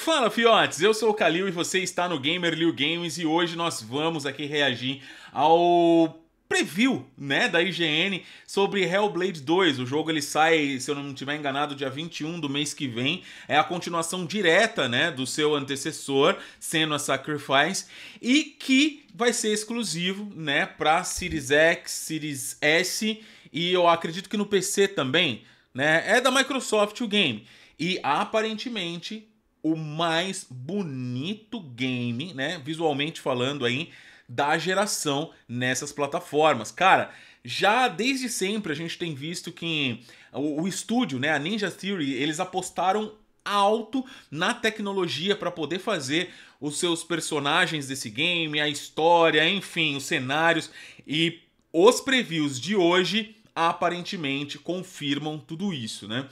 Fala fiotes, eu sou o Kalil e você está no Gamer Liu Games e hoje nós vamos aqui reagir ao preview, né, da IGN sobre Hellblade 2. O jogo ele sai, se eu não estiver enganado, dia 21 do mês que vem. É a continuação direta, né, do seu antecessor, sendo a Sacrifice, e que vai ser exclusivo, né, para Series X, Series S e eu acredito que no PC também, né? É da Microsoft o game. E aparentemente o mais bonito game, né, visualmente falando aí, da geração nessas plataformas. Cara, já desde sempre a gente tem visto que o, o estúdio, né, a Ninja Theory, eles apostaram alto na tecnologia para poder fazer os seus personagens desse game, a história, enfim, os cenários e os previews de hoje aparentemente confirmam tudo isso, né?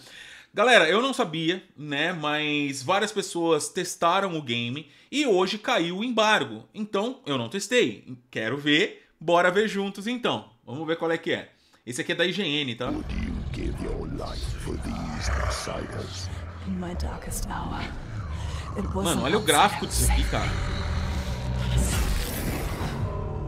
Galera, eu não sabia, né? Mas várias pessoas testaram o game e hoje caiu o embargo. Então eu não testei. Quero ver. Bora ver juntos então. Vamos ver qual é que é. Esse aqui é da IGN, tá? Would you give your life for these Mano, olha o gráfico disso aqui, cara.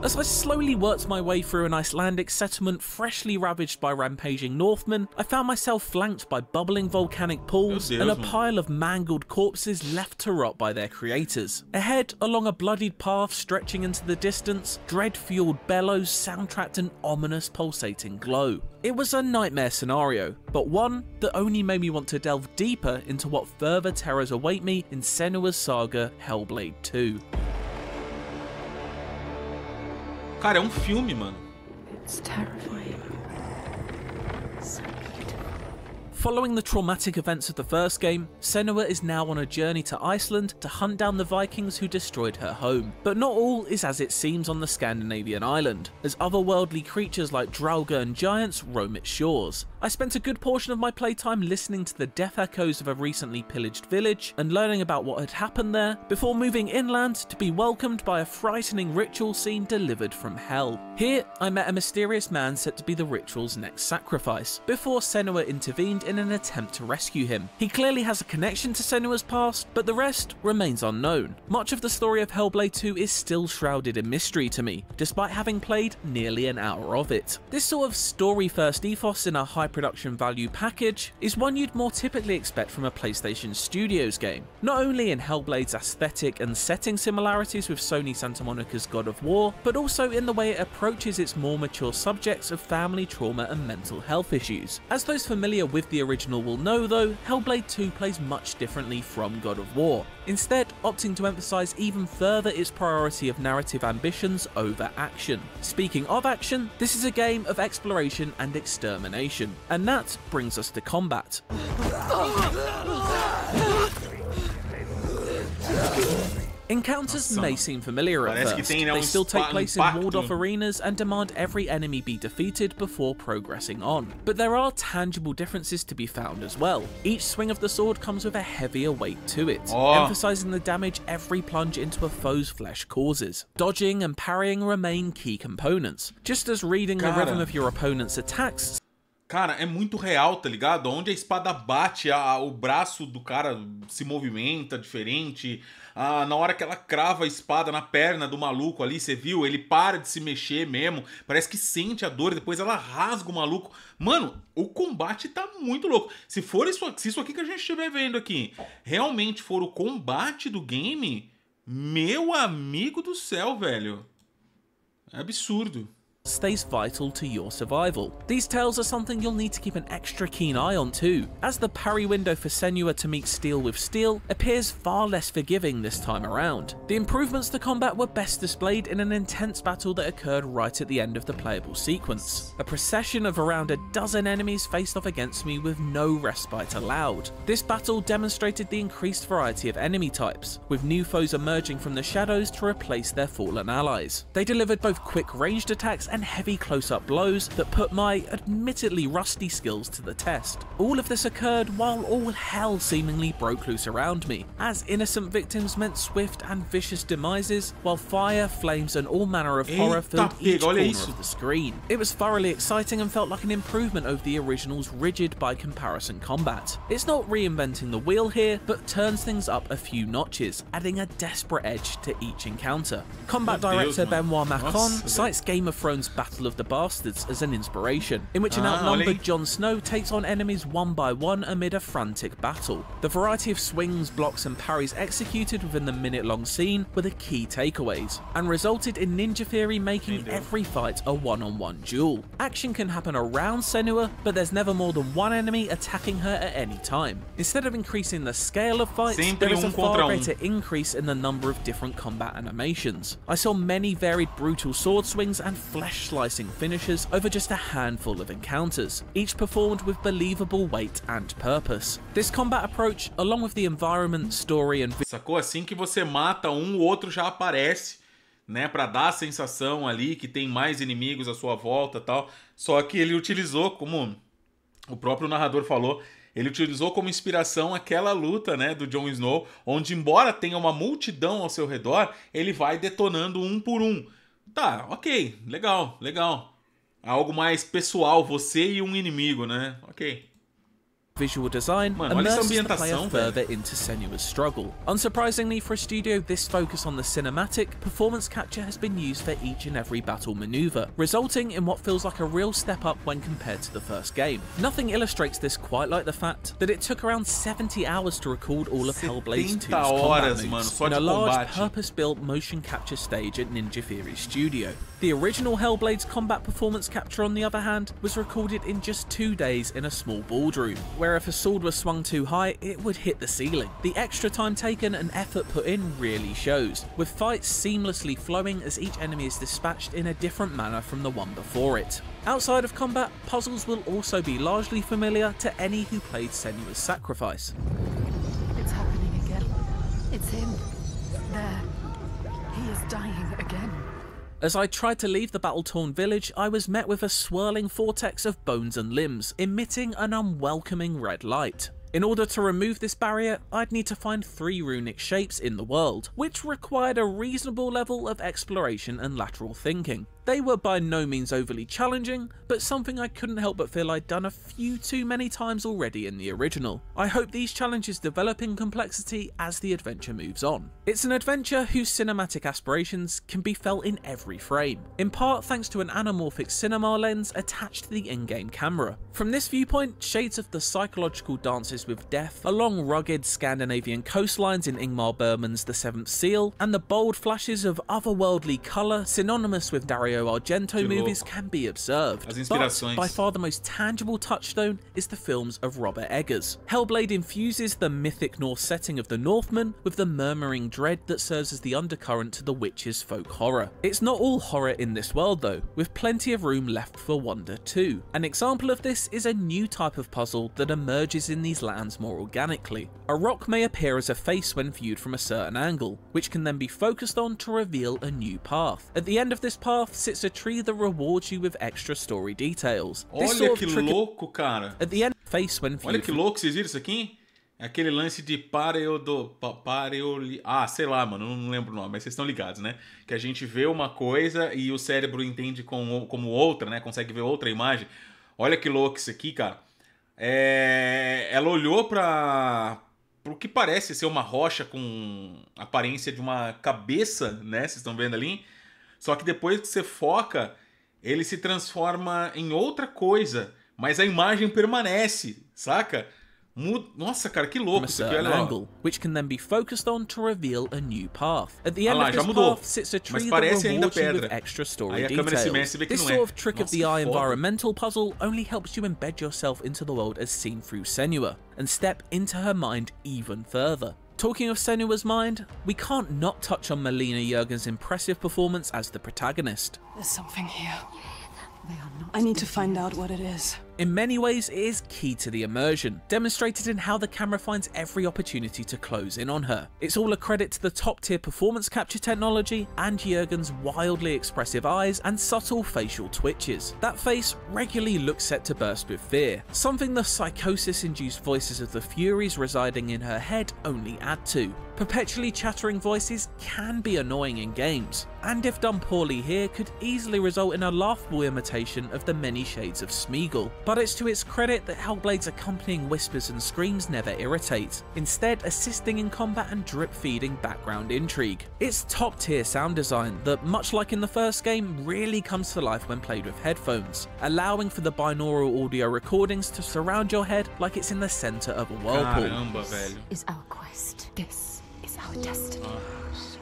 As I slowly worked my way through an Icelandic settlement freshly ravaged by rampaging Northmen, I found myself flanked by bubbling volcanic pools and a pile of mangled corpses left to rot by their creators. Ahead, along a bloodied path stretching into the distance, dread-fueled bellows soundtracked an ominous pulsating glow. It was a nightmare scenario, but one that only made me want to delve deeper into what further terrors await me in Senua's saga Hellblade 2. Cara, é um filme, mano. It's terrifying. Following the traumatic events of the first game, Senua is now on a journey to Iceland to hunt down the Vikings who destroyed her home. But not all is as it seems on the Scandinavian island, as otherworldly creatures like Draugr and giants roam its shores. I spent a good portion of my playtime listening to the death echoes of a recently pillaged village and learning about what had happened there, before moving inland to be welcomed by a frightening ritual scene delivered from hell. Here, I met a mysterious man set to be the ritual's next sacrifice, before Senua intervened in an attempt to rescue him. He clearly has a connection to Senua's past, but the rest remains unknown. Much of the story of Hellblade 2 is still shrouded in mystery to me, despite having played nearly an hour of it. This sort of story-first ethos in a high production value package is one you'd more typically expect from a PlayStation Studios game. Not only in Hellblade's aesthetic and setting similarities with Sony Santa Monica's God of War, but also in the way it approaches its more mature subjects of family trauma and mental health issues. As those familiar with the the original will know though, Hellblade 2 plays much differently from God of War, instead opting to emphasise even further its priority of narrative ambitions over action. Speaking of action, this is a game of exploration and extermination, and that brings us to combat. Encounters may seem familiar at first, they still take place in walled off arenas and demand every enemy be defeated before progressing on. But there are tangible differences to be found as well. Each swing of the sword comes with a heavier weight to it, oh. emphasising the damage every plunge into a foe's flesh causes. Dodging and parrying remain key components, just as reading Got the rhythm of your opponent's attacks Cara, é muito real, tá ligado? Onde a espada bate, a, o braço do cara se movimenta diferente. A, ah, na hora que ela crava a espada na perna do maluco ali, você viu? Ele para de se mexer mesmo. Parece que sente a dor, depois ela rasga o maluco. Mano, o combate tá muito louco. Se for isso, se isso aqui que a gente estiver vendo aqui realmente for o combate do game, meu amigo do céu, velho. É absurdo. stays vital to your survival. These tails are something you'll need to keep an extra keen eye on too, as the parry window for Senua to meet steel with steel appears far less forgiving this time around. The improvements to combat were best displayed in an intense battle that occurred right at the end of the playable sequence. A procession of around a dozen enemies faced off against me with no respite allowed. This battle demonstrated the increased variety of enemy types, with new foes emerging from the shadows to replace their fallen allies. They delivered both quick ranged attacks and and heavy close-up blows that put my admittedly rusty skills to the test. All of this occurred while all hell seemingly broke loose around me, as innocent victims meant swift and vicious demises, while fire, flames and all manner of horror filled each corner of the screen. It was thoroughly exciting and felt like an improvement over the original's rigid by comparison combat. It's not reinventing the wheel here, but turns things up a few notches, adding a desperate edge to each encounter. Combat director Benoit Macon cites Game of Thrones Thrones Battle of the Bastards as an inspiration, in which an ah, outnumbered Jon Snow takes on enemies one by one amid a frantic battle. The variety of swings, blocks, and parries executed within the minute long scene were the key takeaways, and resulted in Ninja Theory making Ninja. every fight a one on one duel. Action can happen around Senua, but there's never more than one enemy attacking her at any time. Instead of increasing the scale of fights, Sempre there is um a far um. greater increase in the number of different combat animations. I saw many varied brutal sword swings and flash fresh slicing finishes over just a handful of encounters, each performed with believable weight and purpose. This combat approach, along with the environment, story and Sacou assim que você mata um, o outro já aparece, né, para dar a sensação ali que tem mais inimigos à sua volta, tal. Só que ele utilizou como o próprio narrador falou, ele utilizou como inspiração aquela luta, né, do Jon Snow, onde embora tenha uma multidão ao seu redor, ele vai detonando um por um. Tá, ok, legal, legal. Algo mais pessoal, você e um inimigo, né? Ok. visual design Mano, immerses the player further into Senua's struggle. Unsurprisingly for a studio, this focus on the cinematic, performance capture has been used for each and every battle maneuver, resulting in what feels like a real step up when compared to the first game. Nothing illustrates this quite like the fact that it took around 70 hours to record all of Hellblade 2's combat horas, moves mano, in a large purpose-built motion capture stage at Ninja Theory Studio. The original Hellblade's combat performance capture, on the other hand, was recorded in just two days in a small boardroom, where if a sword was swung too high, it would hit the ceiling. The extra time taken and effort put in really shows, with fights seamlessly flowing as each enemy is dispatched in a different manner from the one before it. Outside of combat, puzzles will also be largely familiar to any who played Senua's Sacrifice. As I tried to leave the battle-torn village, I was met with a swirling vortex of bones and limbs, emitting an unwelcoming red light. In order to remove this barrier, I'd need to find three runic shapes in the world, which required a reasonable level of exploration and lateral thinking. They were by no means overly challenging, but something I couldn't help but feel I'd done a few too many times already in the original. I hope these challenges develop in complexity as the adventure moves on. It's an adventure whose cinematic aspirations can be felt in every frame, in part thanks to an anamorphic cinema lens attached to the in-game camera. From this viewpoint, shades of the psychological dances with death along rugged Scandinavian coastlines in Ingmar Bergman's The Seventh Seal, and the bold flashes of otherworldly colour synonymous with Dario Dario Argento movies can be observed, but by far the most tangible touchstone is the films of Robert Eggers. Hellblade infuses the mythic Norse setting of the Northmen with the murmuring dread that serves as the undercurrent to the witch's folk horror. It's not all horror in this world though, with plenty of room left for wonder too. An example of this is a new type of puzzle that emerges in these lands more organically. A rock may appear as a face when viewed from a certain angle, which can then be focused on to reveal a new path. At the end of this path it's a tree that rewards you with extra story details. This Olha que louco, cara. At the end face when Olha que louco, vocês viram isso aqui? É aquele lance de pareodo. pareoli, ah, sei lá, mano, não lembro o nome, mas vocês estão ligados, né? Que a gente vê uma coisa e o cérebro entende como, como outra, né? Consegue ver outra imagem. Olha que louco isso aqui, cara. É... Ela olhou para o que parece ser uma rocha com aparência de uma cabeça, né? Vocês estão vendo ali? Só que depois que você foca, ele se transforma em outra coisa, mas a imagem permanece, saca? Nossa, cara, que louco isso aqui, olha lá. Angle, which can then be focused on to reveal a new path. At the ah end ah lá, já mudou. a tree that pedra. Aí with extra story mexe e vê que This não é. sort of trick Nossa, of the eye environmental puzzle only helps you embed yourself into the world as seen through Senua, and step into her mind even further. Talking of Senua's mind, we can't not touch on Melina Jurgen's impressive performance as the protagonist. There's something here. I need to find out what it is. In many ways, it is key to the immersion, demonstrated in how the camera finds every opportunity to close in on her. It's all a credit to the top tier performance capture technology and Jurgen's wildly expressive eyes and subtle facial twitches. That face regularly looks set to burst with fear, something the psychosis induced voices of the Furies residing in her head only add to. Perpetually chattering voices can be annoying in games, and if done poorly here could easily result in a laughable imitation of the many shades of Smeagol. But it's to its credit that Hellblade's accompanying whispers and screams never irritate, instead assisting in combat and drip feeding background intrigue. It's top tier sound design that, much like in the first game, really comes to life when played with headphones, allowing for the binaural audio recordings to surround your head like it's in the centre of a whirlpool. Caramba, velho. Is our quest. This our destiny. Ah,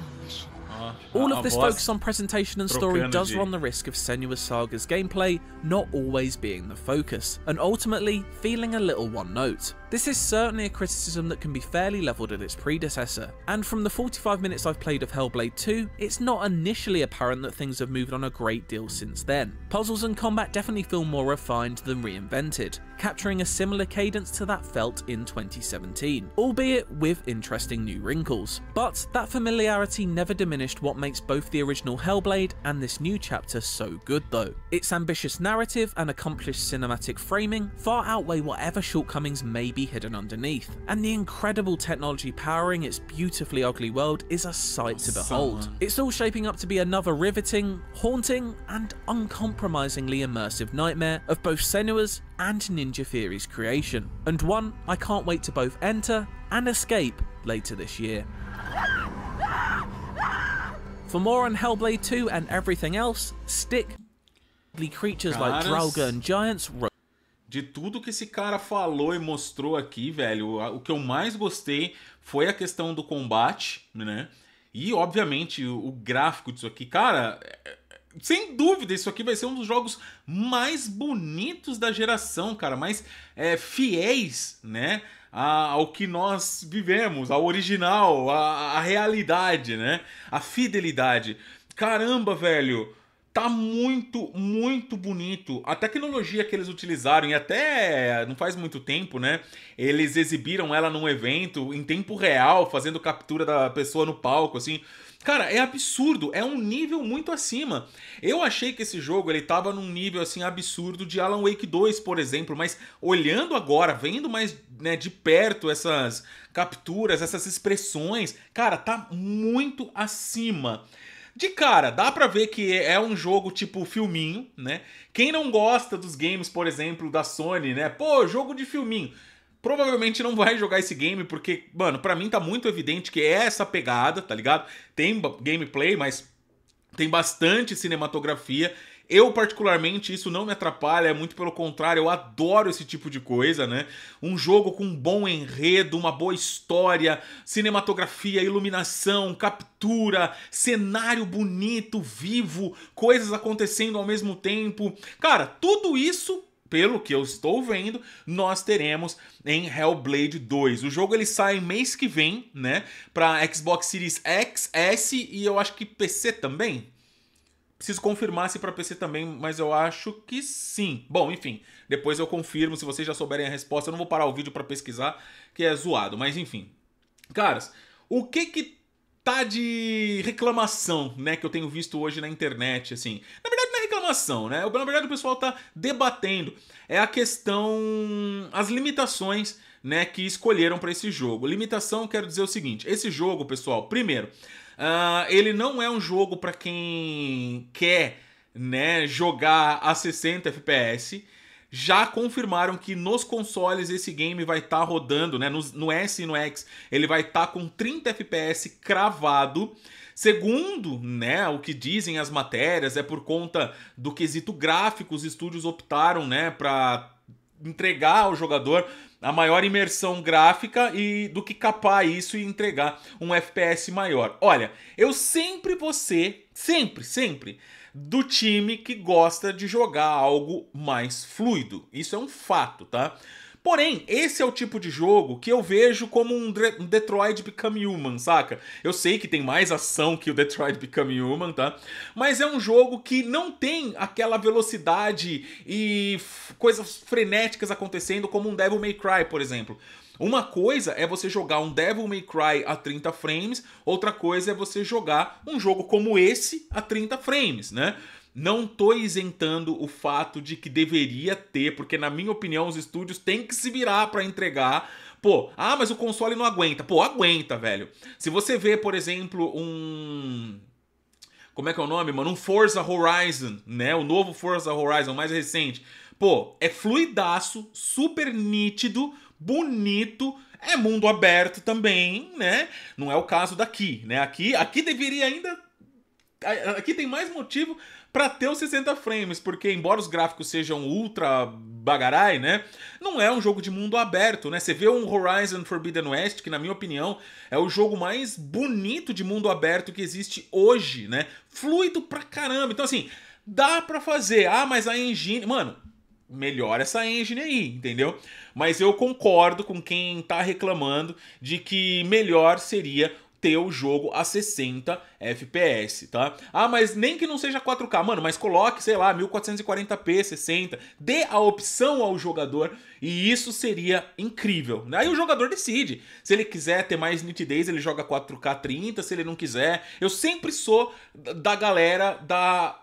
all of this focus on presentation and story does run the risk of Senua's Saga's gameplay not always being the focus, and ultimately feeling a little one note. This is certainly a criticism that can be fairly levelled at its predecessor, and from the 45 minutes I've played of Hellblade 2, it's not initially apparent that things have moved on a great deal since then. Puzzles and combat definitely feel more refined than reinvented, capturing a similar cadence to that felt in 2017, albeit with interesting new wrinkles. But that familiarity never diminishes finished what makes both the original Hellblade and this new chapter so good though. Its ambitious narrative and accomplished cinematic framing far outweigh whatever shortcomings may be hidden underneath, and the incredible technology powering its beautifully ugly world is a sight to behold. It's all shaping up to be another riveting, haunting, and uncompromisingly immersive nightmare of both Senua's and Ninja Theory's creation, and one I can't wait to both enter and escape later this year. For more on Hellblade 2 and everything else, stick creatures Caras... like Draugr and giants. De tudo que esse cara falou e mostrou aqui, velho, o que eu mais gostei foi a questão do combate, né? E, obviamente, o gráfico disso aqui. Cara, é, é, sem dúvida, isso aqui vai ser um dos jogos mais bonitos da geração, cara, mais é, fiéis, né? a, ao que nós vivemos, ao original, à realidade, né? A fidelidade. Caramba, velho! tá muito, muito bonito. A tecnologia que eles utilizaram, e até não faz muito tempo, né? Eles exibiram ela num evento em tempo real, fazendo captura da pessoa no palco, assim. Cara, é absurdo, é um nível muito acima. Eu achei que esse jogo ele tava num nível assim absurdo de Alan Wake 2, por exemplo, mas olhando agora, vendo mais né, de perto essas capturas, essas expressões, cara, tá muito acima. De cara, dá pra ver que é um jogo tipo filminho, né? Quem não gosta dos games, por exemplo, da Sony, né? Pô, jogo de filminho provavelmente não vai jogar esse game, porque, mano, para mim tá muito evidente que é essa pegada, tá ligado? Tem gameplay, mas tem bastante cinematografia. Eu, particularmente, isso não me atrapalha, é muito pelo contrário, eu adoro esse tipo de coisa, né? Um jogo com um bom enredo, uma boa história, cinematografia, iluminação, captura, cenário bonito, vivo, coisas acontecendo ao mesmo tempo. Cara, tudo isso pelo que eu estou vendo, nós teremos em Hellblade 2. O jogo ele sai mês que vem, né, para Xbox Series X, S e eu acho que PC também. Preciso confirmar se para PC também, mas eu acho que sim. Bom, enfim, depois eu confirmo se vocês já souberem a resposta. Eu não vou parar o vídeo para pesquisar, que é zoado, mas enfim. Caras, o que que tá de reclamação, né, que eu tenho visto hoje na internet, assim. Na reclamação, né? Na verdade, o pessoal está debatendo. É a questão. as limitações né, que escolheram para esse jogo. Limitação, quero dizer o seguinte: esse jogo, pessoal, primeiro, uh, ele não é um jogo para quem quer né, jogar a 60 FPS. Já confirmaram que nos consoles esse game vai estar tá rodando, né, no, no S e no X, ele vai estar tá com 30 FPS cravado. Segundo, né, o que dizem as matérias, é por conta do quesito gráfico, os estúdios optaram, né, para entregar ao jogador a maior imersão gráfica e do que capar isso e entregar um FPS maior. Olha, eu sempre vou ser, sempre, sempre, do time que gosta de jogar algo mais fluido. Isso é um fato, tá? Porém, esse é o tipo de jogo que eu vejo como um, um, Detroit Become Human, saca? Eu sei que tem mais ação que o Detroit Become Human, tá? Mas é um jogo que não tem aquela velocidade e coisas frenéticas acontecendo como um Devil May Cry, por exemplo. Uma coisa é você jogar um Devil May Cry a 30 frames, outra coisa é você jogar um jogo como esse a 30 frames, né? Não tô isentando o fato de que deveria ter, porque na minha opinião os estúdios têm que se virar para entregar. Pô, ah, mas o console não aguenta. Pô, aguenta, velho. Se você vê, por exemplo, um como é que é o nome, mano? Um Forza Horizon, né? O novo Forza Horizon mais recente. Pô, é fluidaço, super nítido, bonito, é mundo aberto também, né? Não é o caso daqui, né? Aqui, aqui deveria ainda aqui tem mais motivo para ter os 60 frames, porque embora os gráficos sejam ultra bagarai, né? Não é um jogo de mundo aberto, né? Você vê um Horizon Forbidden West, que na minha opinião é o jogo mais bonito de mundo aberto que existe hoje, né? Fluido pra caramba. Então assim, dá para fazer. Ah, mas a engine, mano, melhora essa engine aí, entendeu? Mas eu concordo com quem tá reclamando de que melhor seria ter o jogo a 60 FPS, tá? Ah, mas nem que não seja 4K, mano, mas coloque, sei lá, 1440p, 60, dê a opção ao jogador e isso seria incrível. Né? Aí o jogador decide. Se ele quiser ter mais nitidez, ele joga 4K 30, se ele não quiser. Eu sempre sou da galera da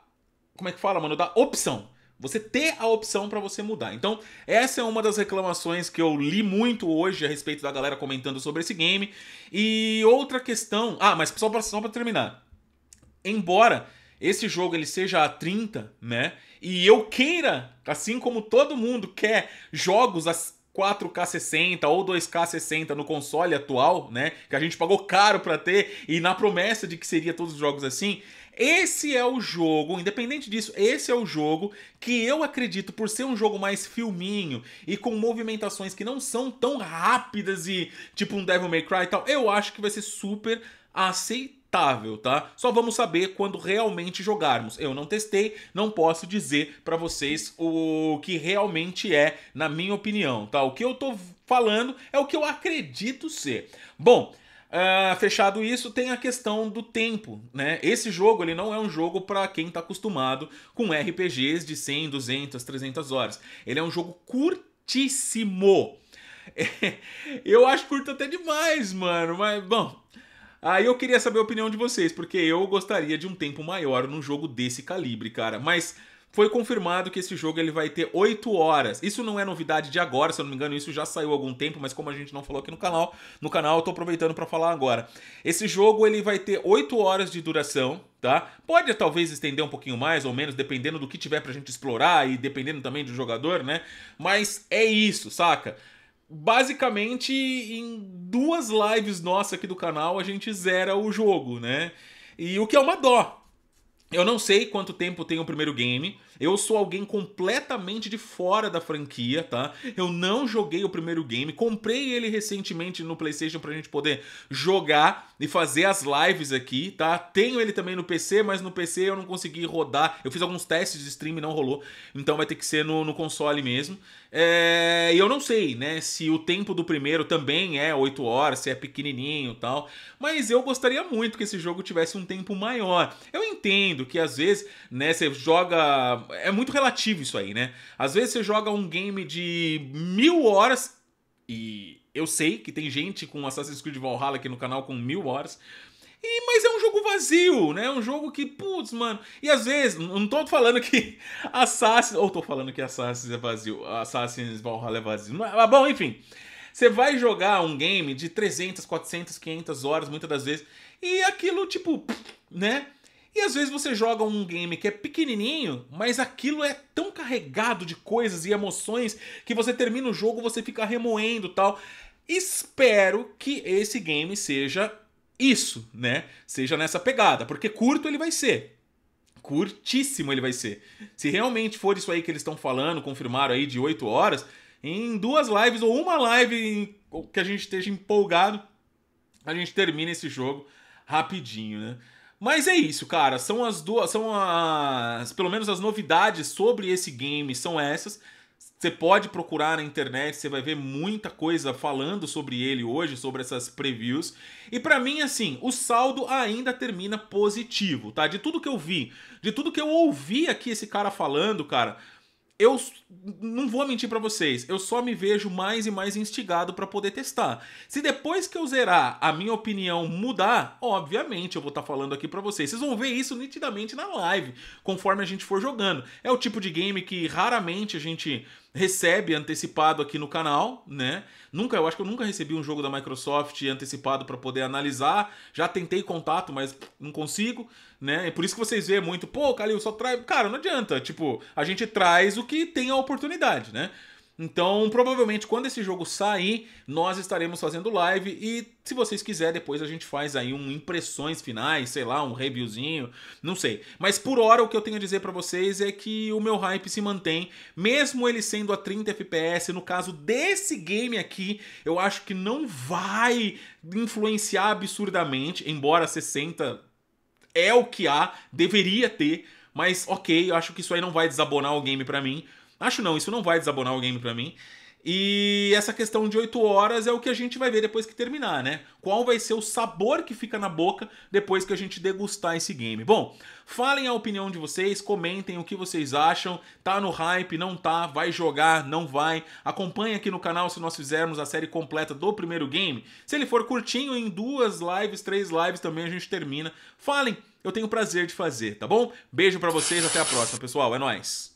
como é que fala, mano, da opção. Você ter a opção para você mudar. Então, essa é uma das reclamações que eu li muito hoje a respeito da galera comentando sobre esse game. E outra questão. Ah, mas só para só terminar. Embora esse jogo ele seja a 30, né? E eu queira, assim como todo mundo quer jogos a 4K 60 ou 2K 60 no console atual, né? Que a gente pagou caro para ter e na promessa de que seria todos os jogos assim. Esse é o jogo, independente disso, esse é o jogo que eu acredito, por ser um jogo mais filminho e com movimentações que não são tão rápidas e tipo um Devil May Cry e tal, eu acho que vai ser super aceitável tá? Só vamos saber quando realmente jogarmos. Eu não testei, não posso dizer para vocês o que realmente é, na minha opinião, tá? O que eu tô falando é o que eu acredito ser. Bom, Uh, fechado isso, tem a questão do tempo, né? Esse jogo ele não é um jogo para quem está acostumado com RPGs de 100, 200, 300 horas. Ele é um jogo curtíssimo. É, eu acho curto até demais, mano, mas bom. Aí eu queria saber a opinião de vocês, porque eu gostaria de um tempo maior num jogo desse calibre, cara. Mas foi confirmado que esse jogo ele vai ter 8 horas. Isso não é novidade de agora, se eu não me engano, isso já saiu há algum tempo, mas como a gente não falou aqui no canal, no canal eu tô aproveitando para falar agora. Esse jogo ele vai ter 8 horas de duração, tá? Pode talvez estender um pouquinho mais ou menos, dependendo do que tiver pra gente explorar e dependendo também do jogador, né? Mas é isso, saca? Basicamente, em duas lives nossas aqui do canal, a gente zera o jogo, né? E o que é uma dó, eu não sei quanto tempo tem o primeiro game, eu sou alguém completamente de fora da franquia, tá? Eu não joguei o primeiro game, comprei ele recentemente no PlayStation pra gente poder jogar e fazer as lives aqui, tá? Tenho ele também no PC, mas no PC eu não consegui rodar. Eu fiz alguns testes de stream e não rolou, então vai ter que ser no, no console mesmo. É... E eu não sei, né, se o tempo do primeiro também é 8 horas, se é pequenininho e tal, mas eu gostaria muito que esse jogo tivesse um tempo maior. Eu entendo que às vezes, né, você joga é muito relativo isso aí, né? Às vezes você joga um game de mil horas e eu sei que tem gente com Assassin's Creed Valhalla aqui no canal com mil horas. E, mas é um jogo vazio, né? É um jogo que, putz, mano. E às vezes, não tô falando que Assassin's. Ou tô falando que Assassin's é vazio. Assassin's Valhalla é vazio. É, mas, bom, enfim. Você vai jogar um game de 300, 400, 500 horas, muitas das vezes. E aquilo, tipo, né? às vezes você joga um game que é pequenininho, mas aquilo é tão carregado de coisas e emoções que você termina o jogo, você fica remoendo tal. Espero que esse game seja isso, né? Seja nessa pegada, porque curto ele vai ser. Curtíssimo ele vai ser. Se realmente for isso aí que eles estão falando, confirmaram aí de 8 horas, em duas lives ou uma live que a gente esteja empolgado, a gente termina esse jogo rapidinho, né? Mas é isso, cara. São as duas. São as. Pelo menos as novidades sobre esse game são essas. Você pode procurar na internet, você vai ver muita coisa falando sobre ele hoje, sobre essas previews. E para mim, assim, o saldo ainda termina positivo, tá? De tudo que eu vi, de tudo que eu ouvi aqui esse cara falando, cara, eu não vou mentir para vocês, eu só me vejo mais e mais instigado para poder testar. Se depois que eu zerar a minha opinião mudar, obviamente eu vou estar tá falando aqui para vocês. Vocês vão ver isso nitidamente na live, conforme a gente for jogando. É o tipo de game que raramente a gente recebe antecipado aqui no canal, né? Nunca, eu acho que eu nunca recebi um jogo da Microsoft antecipado para poder analisar. Já tentei contato, mas não consigo, né? É por isso que vocês vê muito, pô, Calil, só traz, cara, não adianta. Tipo, a gente traz o que tem a oportunidade, né? Então, provavelmente quando esse jogo sair, nós estaremos fazendo live e se vocês quiserem, depois a gente faz aí um impressões finais, sei lá, um reviewzinho, não sei. Mas por hora o que eu tenho a dizer para vocês é que o meu hype se mantém, mesmo ele sendo a 30 FPS, no caso desse game aqui, eu acho que não vai influenciar absurdamente, embora 60 é o que há, deveria ter, mas OK, eu acho que isso aí não vai desabonar o game para mim. Acho não, isso não vai desabonar o game para mim. E essa questão de 8 horas é o que a gente vai ver depois que terminar, né? Qual vai ser o sabor que fica na boca depois que a gente degustar esse game. Bom, falem a opinião de vocês, comentem o que vocês acham. Tá no hype, não tá? Vai jogar, não vai? Acompanhe aqui no canal se nós fizermos a série completa do primeiro game. Se ele for curtinho, em duas lives, três lives também a gente termina. Falem, eu tenho prazer de fazer, tá bom? Beijo para vocês, até a próxima, pessoal. É nóis!